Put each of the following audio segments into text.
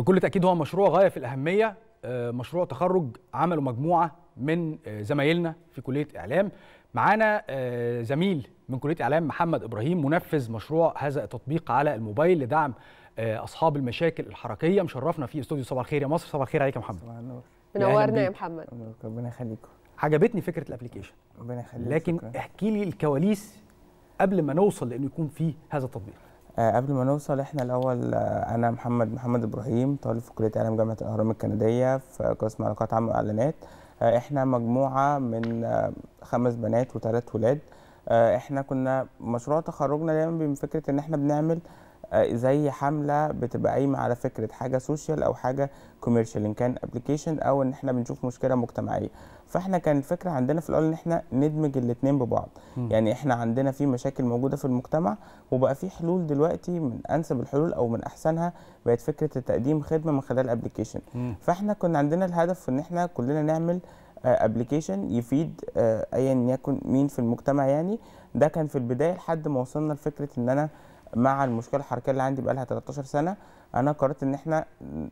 بكل تاكيد هو مشروع غايه في الاهميه آه، مشروع تخرج عمله مجموعه من آه، زمايلنا في كليه اعلام معانا آه، زميل من كليه اعلام محمد ابراهيم منفذ مشروع هذا التطبيق على الموبايل لدعم اصحاب المشاكل الحركيه مشرفنا في استوديو صباح الخير يا مصر صباح الخير عليك يا محمد صباح النور منورنا يا محمد ربنا يخليكم عجبتني فكره الابلكيشن ربنا يخليك لكن احكي لي الكواليس قبل ما نوصل لانه يكون في هذا التطبيق آه، قبل ما نوصل احنا الاول آه، انا محمد محمد ابراهيم طالب في كليه اعلام جامعه الاهرام الكنديه في قسم علاقات عامه واعلانات آه، احنا مجموعه من خمس بنات وثلاث ولاد احنا كنا مشروع تخرجنا دايما بفكره فكره ان احنا بنعمل آه، زي حمله بتبقى قايمه على فكره حاجه سوشيال او حاجه كوميرشال ان كان ابلكيشن او ان احنا بنشوف مشكله مجتمعيه فاحنا كان الفكره عندنا في الاول ان احنا ندمج الاثنين ببعض م. يعني احنا عندنا في مشاكل موجوده في المجتمع وبقى في حلول دلوقتي من انسب الحلول او من احسنها بقت فكره تقديم خدمه من خلال ابلكيشن فاحنا كنا عندنا الهدف ان احنا كلنا نعمل ابلكيشن آه، يفيد آه، ايا يكن مين في المجتمع يعني ده كان في البدايه لحد ما وصلنا لفكره ان انا مع المشكله الحركيه اللي عندي بقالها 13 سنه انا قررت ان احنا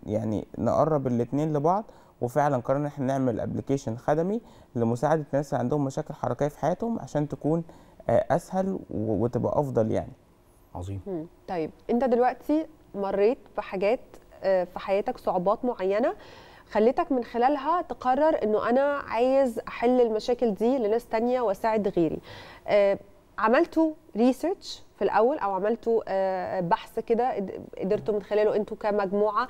يعني نقرب الاثنين لبعض وفعلا قررنا ان احنا نعمل ابلكيشن خدمي لمساعده الناس اللي عندهم مشاكل حركيه في حياتهم عشان تكون آه، اسهل وتبقى افضل يعني عظيم طيب انت دلوقتي مريت بحاجات آه، في حياتك صعوبات معينه خليتك من خلالها تقرر انه انا عايز احل المشاكل دي لناس تانية واساعد غيري آه، عملتوا ريسيرش في الاول او عملتوا آه، آه، بحث كده قدرتوا من خلاله انتوا كمجموعه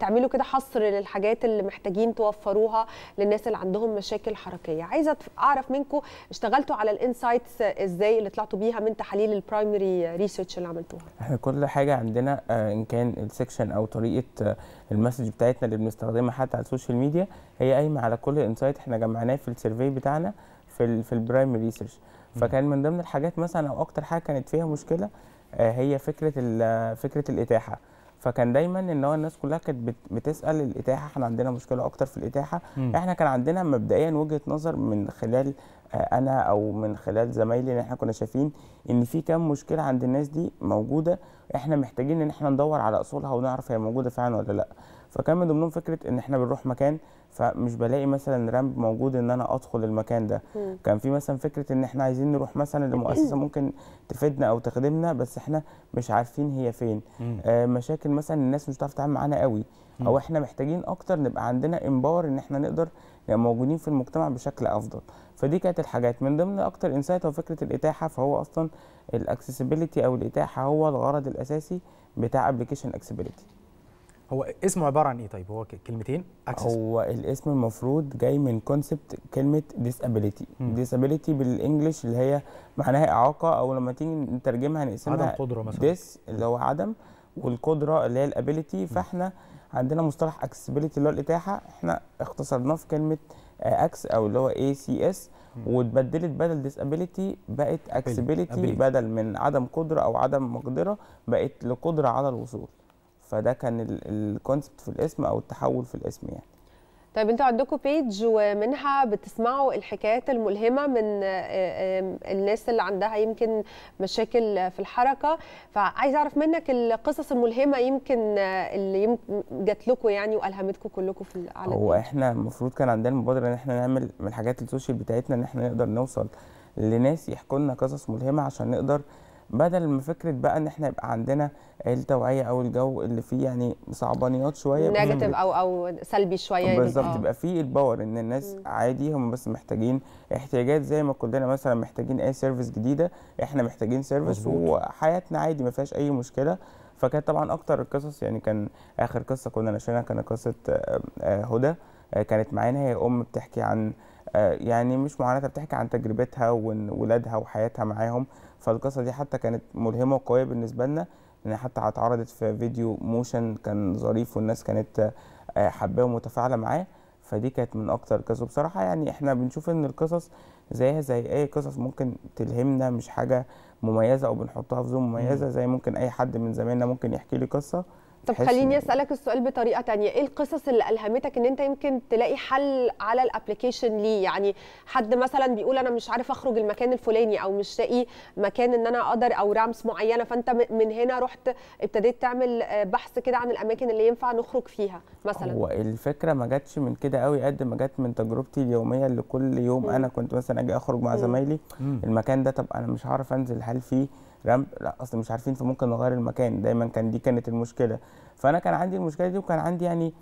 تعملوا كده حصر للحاجات اللي محتاجين توفروها للناس اللي عندهم مشاكل حركيه عايزه اعرف منكم اشتغلتوا على الانسايتس ازاي اللي طلعتوا بيها من تحاليل البرايمري ريسيرش اللي عملتوها احنا كل حاجه عندنا آه، ان كان السكشن او طريقه المسج بتاعتنا اللي بنستخدمها حتى على السوشيال ميديا هي قايمه على كل انسايت احنا جمعناه في السيرفي بتاعنا في في البرايمري ريسيرش فكان من ضمن الحاجات مثلا او اكتر حاجه كانت فيها مشكله آه، هي فكره فكره الاتاحه فكان دايما ان هو الناس كلها كانت بتسال الاتاحه احنا عندنا مشكله اكتر في الاتاحه م. احنا كان عندنا مبدئيا وجهه نظر من خلال آه، انا او من خلال زمايلي ان احنا كنا شايفين ان في كام مشكله عند الناس دي موجوده احنا محتاجين ان احنا ندور على اصولها ونعرف هي موجوده فعلا ولا لا فكان من ضمنهم فكره ان احنا بنروح مكان فمش بلاقي مثلا رامب موجود ان انا ادخل المكان ده مم. كان في مثلا فكره ان احنا عايزين نروح مثلا لمؤسسه ممكن تفيدنا او تخدمنا بس احنا مش عارفين هي فين آه مشاكل مثلا الناس مش بتعرف تتعامل معانا قوي مم. او احنا محتاجين اكتر نبقى عندنا امباور ان احنا نقدر نبقى موجودين في المجتمع بشكل افضل فدي كانت الحاجات من ضمن اكتر انسايت هو فكره الاتاحه فهو اصلا الاكسسبيليتي او الاتاحه هو الغرض الاساسي بتاع ابلكيشن اكسبيليتي هو اسمه عباره عن ايه طيب هو كلمتين access. هو الاسم المفروض جاي من كونسبت كلمه ديسابيليتي ديسابيليتي بالانجلش اللي هي معناها اعاقه او لما تيجي نترجمها نقسمها عدم قدره مثلا ديس اللي هو عدم والقدره اللي هي الابيليتي فاحنا عندنا مصطلح اكسسبيليتي اللي هو الاتاحه احنا اختصرناه في كلمه اكس آه، او اللي هو اي سي اس واتبدلت بدل ديسابيليتي بقت اكسبيليتي بدل من عدم قدره او عدم مقدره بقت لقدره على الوصول فده كان الكونسبت في الاسم او التحول في الاسم يعني طيب انتوا عندكم بيج ومنها بتسمعوا الحكايات الملهمه من آه، الناس اللي عندها يمكن مشاكل في الحركه فعايز اعرف منك القصص الملهمه يمكن آه، اللي جات لكم يعني والهمتكم كلكم في على هو احنا المفروض كان عندنا المبادره ان احنا نعمل من الحاجات السوشيال بتاعتنا ان احنا نقدر نوصل لناس يحكوا لنا قصص ملهمه عشان نقدر بدل ما فكره بقى ان احنا يبقى عندنا التوعيه او الجو اللي فيه يعني صعبانيات شويه نيجاتيف او او سلبي شويه يعني بالظبط آه. يبقى فيه الباور ان الناس م. عادي هم بس محتاجين احتياجات زي ما كلنا مثلا محتاجين اي سيرفيس جديده احنا محتاجين سيرفيس وحياتنا عادي ما فيهاش اي مشكله فكانت طبعا اكتر القصص يعني كان اخر قصه كنا نشرناها كانت قصه آه، آه، هدى كانت معانا هي ام بتحكي عن آه، يعني مش معاناتها بتحكي عن تجربتها وولادها وحياتها معاهم فالقصه دي حتى كانت ملهمه وقويه بالنسبه لنا لان حتى اتعرضت في فيديو موشن كان ظريف والناس كانت حباه ومتفاعله معاه فدي كانت من اكتر القصص بصراحه يعني احنا بنشوف ان القصص زيها زي اي قصص ممكن تلهمنا مش حاجه مميزه او بنحطها في زوم مميزه زي ممكن اي حد من زماننا ممكن يحكي لي قصه طب خليني اسالك السؤال بطريقه تانية ايه القصص اللي الهمتك ان انت يمكن تلاقي حل على الابلكيشن ليه يعني حد مثلا بيقول انا مش عارف اخرج المكان الفلاني او مش لاقي مكان ان انا اقدر او رامس معينه فانت من هنا رحت ابتديت تعمل آه، بحث كده عن الاماكن اللي ينفع نخرج فيها مثلا هو الفكره ما جاتش من كده قوي قد ما جت من تجربتي اليوميه اللي كل يوم م. انا كنت مثلا اجي اخرج مع زمايلي المكان ده طب انا مش عارف انزل هل فيه رمل لا اصل مش عارفين فممكن نغير المكان دايما كان دي كانت المشكله فانا كان عندي المشكله دي وكان عندي يعني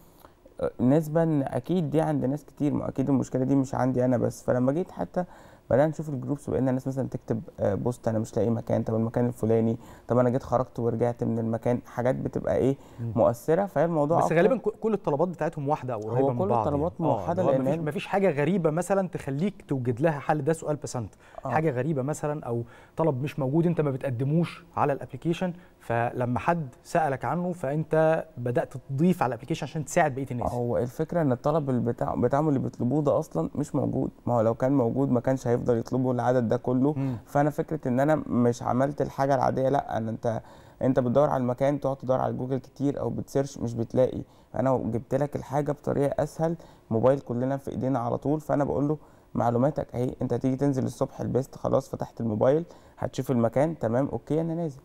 آه، نسبة اكيد دي عند ناس كتير ما اكيد المشكله دي مش عندي انا بس فلما جيت حتى بدانا نشوف الجروبس بقينا الناس مثلا تكتب آه، بوست انا مش لاقي مكان طب المكان الفلاني طب انا جيت خرجت ورجعت من المكان حاجات بتبقى ايه مؤثره فهي الموضوع بس غالبا كل الطلبات بتاعتهم واحده او قريبه من بعض كل الطلبات يعني. آه، موحده آه لان مفيش حاجه غريبه مثلا تخليك توجد لها حل ده سؤال بسنت آه. حاجه غريبه مثلا او طلب مش موجود انت ما بتقدموش على الابلكيشن فلما حد سالك عنه فانت بدات تضيف على الابلكيشن عشان تساعد بقيه الناس هو الفكره ان الطلب بتاعهم اللي بيطلبوه ده اصلا مش موجود ما هو لو كان موجود ما كانش هي هيفضل يطلبوا العدد ده كله مم. فانا فكره ان انا مش عملت الحاجه العاديه لا أنا انت انت بتدور على المكان تقعد تدور على جوجل كتير او بتسيرش مش بتلاقي انا جبت لك الحاجه بطريقه اسهل موبايل كلنا في ايدينا على طول فانا بقول له معلوماتك اهي انت تيجي تنزل الصبح البيست خلاص فتحت الموبايل هتشوف المكان تمام اوكي انا نازل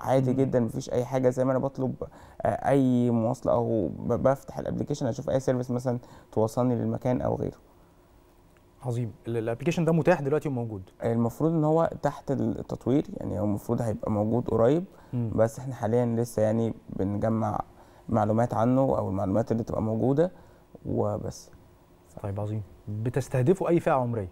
عادي جدا مفيش اي حاجه زي ما انا بطلب آه، اي مواصله او بفتح الابلكيشن اشوف اي سيرفيس مثلا توصلني للمكان او غيره عظيم الابلكيشن ده متاح دلوقتي وموجود المفروض ان هو تحت التطوير يعني هو المفروض هيبقى موجود قريب م. بس احنا حاليا لسه يعني بنجمع معلومات عنه او المعلومات اللي تبقى موجوده وبس طيب عظيم بتستهدفوا اي فئه عمريه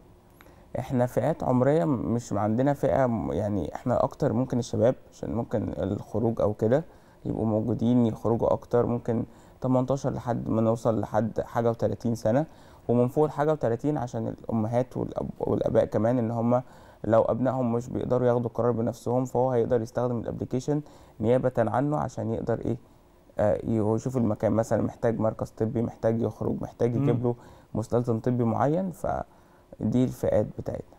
احنا فئات عمريه مش عندنا فئه يعني احنا اكتر ممكن الشباب عشان ممكن الخروج او كده يبقوا موجودين يخرجوا اكتر ممكن 18 لحد ما نوصل لحد حاجه و30 سنه ومن فوق الحاجه و30 عشان الامهات والأب والاباء كمان ان هم لو ابنائهم مش بيقدروا ياخدوا القرار بنفسهم فهو هيقدر يستخدم الابلكيشن نيابه عنه عشان يقدر ايه آه، يشوف المكان مثلا محتاج مركز طبي محتاج يخرج محتاج يجيب له مستلزم طبي معين فدي الفئات بتاعتنا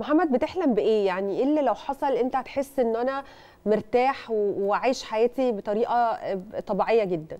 محمد بتحلم بايه يعني ايه اللي لو حصل انت هتحس ان انا مرتاح وعايش حياتي بطريقه آه، طبيعيه جدا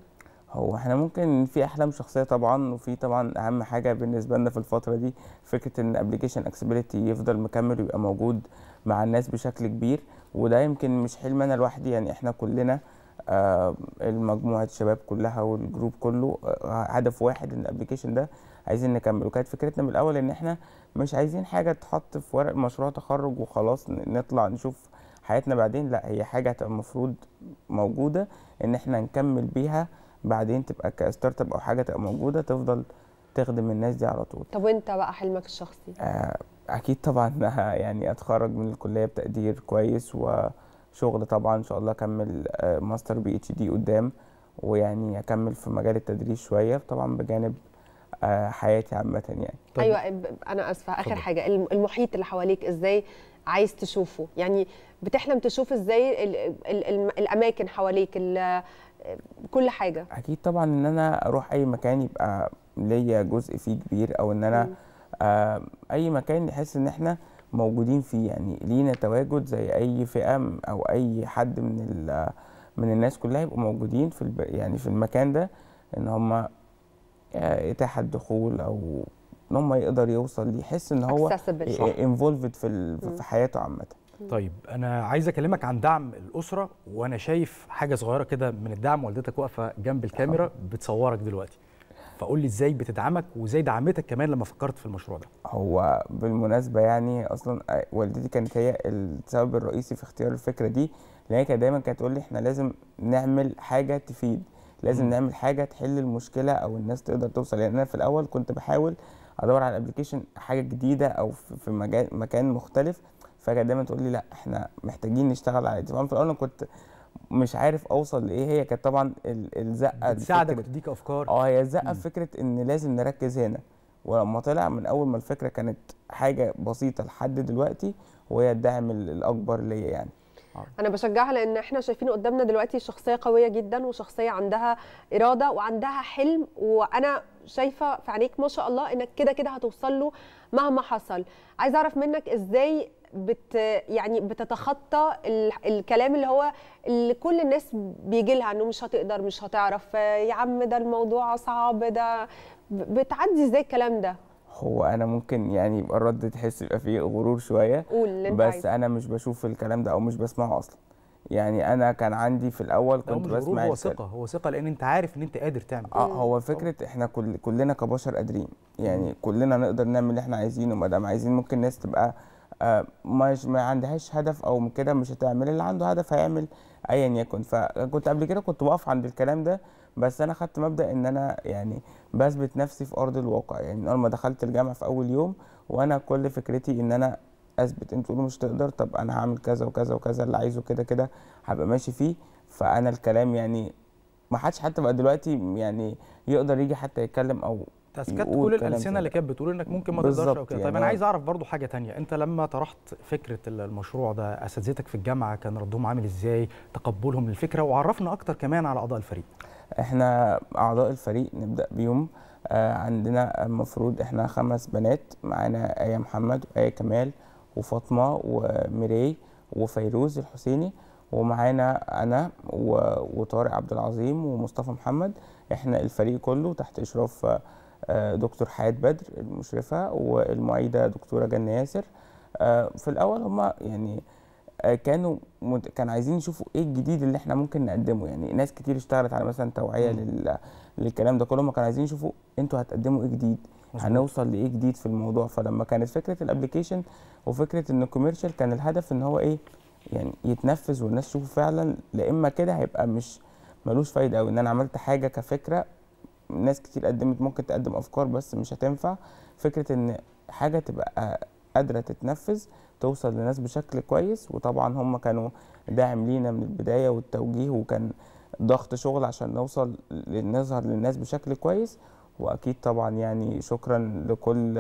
هو احنا ممكن في احلام شخصيه طبعا وفي طبعا اهم حاجه بالنسبه لنا في الفتره دي فكره ان الابلكيشن اكسبيليتي يفضل مكمل ويبقى موجود مع الناس بشكل كبير وده يمكن مش حلم انا لوحدي يعني احنا كلنا آه المجموعه الشباب كلها والجروب كله آه هدف واحد ان الابلكيشن ده عايزين نكمله وكانت فكرتنا من الاول ان احنا مش عايزين حاجه تحط في ورق مشروع تخرج وخلاص نطلع نشوف حياتنا بعدين لا هي حاجه هتبقى المفروض موجوده ان احنا نكمل بيها بعدين تبقى كستارت اب او حاجه تبقى موجوده تفضل تخدم الناس دي على طول طب وانت بقى حلمك الشخصي آه اكيد طبعا يعني اتخرج من الكليه بتقدير كويس وشغل طبعا ان شاء الله اكمل آه ماستر بي اتش دي قدام ويعني اكمل في مجال التدريس شويه طبعا بجانب آه حياتي عامه يعني طبعا. ايوه انا اسفه اخر طبعا. حاجه المحيط اللي حواليك ازاي عايز تشوفه يعني بتحلم تشوف ازاي الـ الـ الـ الاماكن حواليك ال كل حاجه اكيد طبعا ان انا اروح اي مكان يبقى ليا جزء فيه كبير او ان انا آه، اي مكان نحس ان احنا موجودين فيه يعني لينا تواجد زي اي فئه او اي حد من من الناس كلها يبقوا موجودين في يعني في المكان ده ان هم اتاح آه، الدخول او ان هم يقدر يوصل يحس ان هو انفولفد في في حياته عامه طيب انا عايز اكلمك عن دعم الاسره وانا شايف حاجه صغيره كده من الدعم والدتك واقفه جنب الكاميرا بتصورك دلوقتي فقول لي ازاي بتدعمك وازاي دعمتك كمان لما فكرت في المشروع ده هو بالمناسبه يعني اصلا آه، والدتي كانت هي السبب الرئيسي في اختيار الفكره دي لان هي كانت دايما كانت تقول لي احنا لازم نعمل حاجه تفيد لازم م. نعمل حاجه تحل المشكله او الناس تقدر توصل لان انا في الاول كنت بحاول ادور على ابلكيشن حاجه جديده او في مجال مكان مختلف فجاه دايما تقول لي لا احنا محتاجين نشتغل على دي في الاول انا كنت مش عارف اوصل لايه هي كانت طبعا الزقه بتساعدك بتديك افكار اه هي الزقه فكره ان لازم نركز هنا ولما طلع من اول ما الفكره كانت حاجه بسيطه لحد دلوقتي وهي الدعم الاكبر ليا يعني آه. انا بشجعها لان احنا شايفين قدامنا دلوقتي شخصيه قويه جدا وشخصيه عندها اراده وعندها حلم وانا شايفه في عينيك ما شاء الله انك كده كده هتوصل له مهما حصل عايز اعرف منك ازاي بت يعني بتتخطى الكلام اللي هو اللي كل الناس بيجي لها انه مش هتقدر مش هتعرف يا عم ده الموضوع صعب ده بتعدي ازاي الكلام ده هو انا ممكن يعني يبقى الرد تحس يبقى فيه غرور شويه قول بس عايز. انا مش بشوف الكلام ده او مش بسمعه اصلا يعني انا كان عندي في الاول كنت بسمع هو ثقه هو ثقه لان انت عارف ان انت قادر تعمل اه هو فكره احنا كل كلنا كبشر قادرين يعني كلنا نقدر نعمل اللي احنا عايزينه ما دام عايزين ممكن ناس تبقى آه، مش ما عندهاش هدف او كده مش هتعمل اللي عنده هدف هيعمل ايا يكن فكنت قبل كده كنت بقف عند الكلام ده بس انا خدت مبدا ان انا يعني بثبت نفسي في ارض الواقع يعني اول ما دخلت الجامعه في اول يوم وانا كل فكرتي ان انا اثبت انتوا تقولوا مش تقدر طب انا هعمل كذا وكذا وكذا اللي عايزه كده كده هبقى ماشي فيه فانا الكلام يعني ما حدش حتى بقى دلوقتي يعني يقدر يجي حتى يتكلم او تسكت كل الالسنه اللي كانت بتقول انك ممكن ما تقدرش او كده يعني طيب انا آه. عايز اعرف برضو حاجه تانية انت لما طرحت فكره المشروع ده اساتذتك في الجامعه كان ردهم عامل ازاي تقبلهم للفكره وعرفنا اكتر كمان على اعضاء الفريق احنا اعضاء الفريق نبدا بيهم آه عندنا المفروض احنا خمس بنات معانا ايه محمد وايه كمال وفاطمه وميري وفيروز الحسيني ومعانا انا وطارق عبد العظيم ومصطفى محمد احنا الفريق كله تحت اشراف آه، دكتور حياة بدر المشرفة والمعيدة دكتورة جنة ياسر آه، في الأول هما يعني آه، كانوا مد... كانوا عايزين يشوفوا ايه الجديد اللي احنا ممكن نقدمه يعني ناس كتير اشتغلت على مثلا توعيه لل... للكلام ده كله هم كانوا عايزين يشوفوا انتوا هتقدموا ايه جديد مزبوط. هنوصل لايه جديد في الموضوع فلما كانت فكره الابلكيشن وفكره ان الكوميرشال كان الهدف ان هو ايه يعني يتنفذ والناس تشوفه فعلا لا اما كده هيبقى مش ملوش فايده قوي ان انا عملت حاجه كفكره ناس كتير قدمت ممكن تقدم افكار بس مش هتنفع فكره ان حاجه تبقى قادره تتنفذ توصل لناس بشكل كويس وطبعا هم كانوا داعم لينا من البدايه والتوجيه وكان ضغط شغل عشان نوصل نظهر للناس بشكل كويس واكيد طبعا يعني شكرا لكل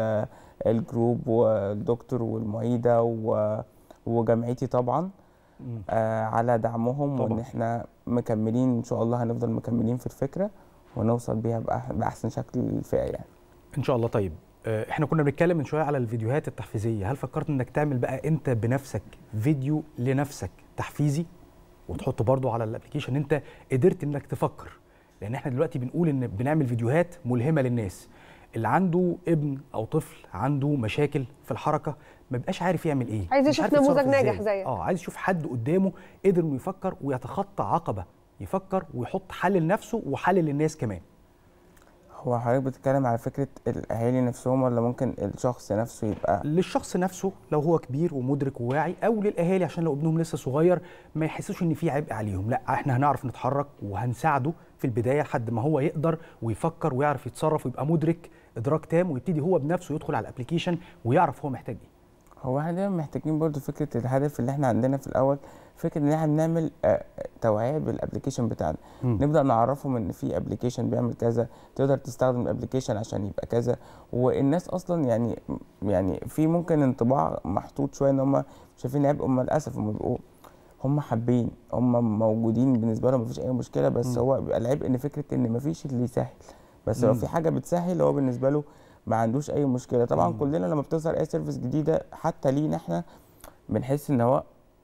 الجروب والدكتور والمعيده وجامعتي طبعا آه، على دعمهم طبعا. وان احنا مكملين ان شاء الله هنفضل مكملين في الفكره ونوصل بيها باحسن شكل للفئه يعني ان شاء الله طيب آه، احنا كنا بنتكلم من شويه على الفيديوهات التحفيزيه هل فكرت انك تعمل بقى انت بنفسك فيديو لنفسك تحفيزي وتحطه برضو على الابلكيشن انت قدرت انك تفكر لان احنا دلوقتي بنقول ان بنعمل فيديوهات ملهمه للناس اللي عنده ابن او طفل عنده مشاكل في الحركه ما بيبقاش عارف يعمل ايه عايز يشوف نموذج ناجح زيك اه عايز يشوف حد قدامه قدر انه يفكر ويتخطى عقبه يفكر ويحط حل لنفسه وحل للناس كمان هو حضرتك بتتكلم على فكره الاهالي نفسهم ولا ممكن الشخص نفسه يبقى للشخص نفسه لو هو كبير ومدرك وواعي او للاهالي عشان لو ابنهم لسه صغير ما يحسوش ان في عبء عليهم لا احنا هنعرف نتحرك وهنساعده في البدايه لحد ما هو يقدر ويفكر ويعرف يتصرف ويبقى مدرك ادراك تام ويبتدي هو بنفسه يدخل على الابلكيشن ويعرف هو محتاج ايه هو احنا دايما محتاجين برضو فكرة الهدف اللي احنا عندنا في الأول فكرة إن احنا بنعمل آه، توعية بالابلكيشن بتاعنا نبدأ نعرفهم إن في ابلكيشن بيعمل كذا تقدر تستخدم الابلكيشن عشان يبقى كذا والناس أصلا يعني يعني في ممكن انطباع محطوط شوية إن هم شايفين عبء هم للأسف هم بيبقوا هم حابين هم موجودين بالنسبة لهم مفيش أي مشكلة بس م. هو بيبقى العبء إن فكرة إن مفيش اللي يسهل بس لو في حاجة بتسهل هو بالنسبة له ما عندوش اي مشكله طبعا كلنا لما بتظهر اي سيرفيس جديده حتى لينا احنا بنحس ان هو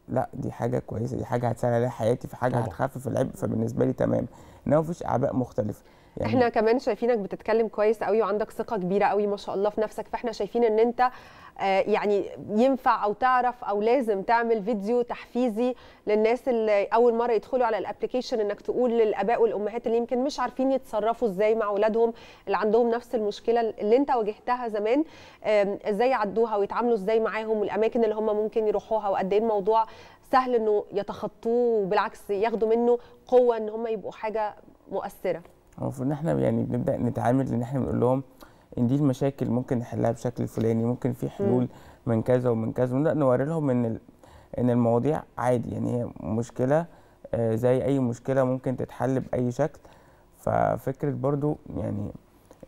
لا دي حاجه كويسه دي حاجه هتسهل علي حياتي في حاجه هتخفف العبء فبالنسبه لي تمام انما مفيش اعباء مختلفه يعني احنا كمان شايفينك بتتكلم كويس قوي وعندك ثقه كبيره قوي ما شاء الله في نفسك فاحنا شايفين ان انت آه، يعني ينفع او تعرف او لازم تعمل فيديو تحفيزي للناس اللي اول مره يدخلوا على الابلكيشن انك تقول للاباء والامهات اللي يمكن مش عارفين يتصرفوا ازاي مع اولادهم اللي عندهم نفس المشكله اللي انت واجهتها زمان ازاي يعدوها ويتعاملوا ازاي معاهم والاماكن اللي هم ممكن يروحوها وقد ايه الموضوع سهل انه يتخطوه وبالعكس ياخدوا منه قوه ان هم يبقوا حاجه مؤثره المفروض ان احنا يعني بنبدا نتعامل ان احنا بنقول لهم ان دي المشاكل ممكن نحلها بشكل الفلاني ممكن في حلول من كذا ومن كذا ونبدا نوري لهم ان ان المواضيع عادي يعني هي مشكله آه، زي اي مشكله ممكن تتحل باي شكل ففكره برضو يعني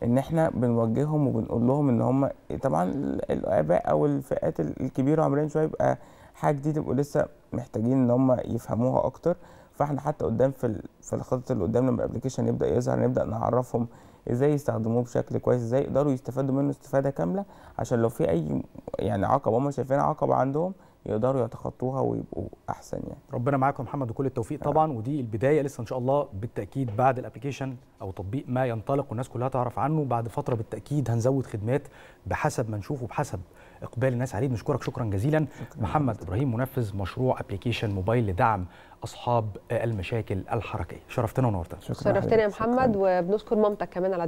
ان احنا بنوجههم وبنقول لهم ان هم طبعا الاباء او الفئات الكبيره عمريا شويه يبقى حاجه جديده بيبقوا لسه محتاجين ان هم يفهموها اكتر فاحنا حتى قدام في في الخطط اللي قدام لما الابلكيشن يبدا يظهر نبدا نعرفهم ازاي يستخدموه بشكل كويس ازاي يقدروا يستفادوا منه استفاده كامله عشان لو في اي يعني عقبه هم شايفينها عقبه عندهم يقدروا يتخطوها ويبقوا احسن يعني ربنا معاكم يا محمد وكل التوفيق طبعا ودي البدايه لسه ان شاء الله بالتاكيد بعد الابلكيشن او تطبيق ما ينطلق والناس كلها تعرف عنه بعد فتره بالتاكيد هنزود خدمات بحسب ما نشوف وبحسب اقبال الناس عليه بنشكرك شكرا جزيلا شكرا محمد شكرا. ابراهيم منفذ مشروع ابلكيشن موبايل لدعم اصحاب المشاكل الحركيه شرفتنا ونورتنا شرفتنا يا محمد شكرا. وبنشكر مامتك كمان على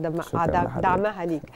دعمها ليك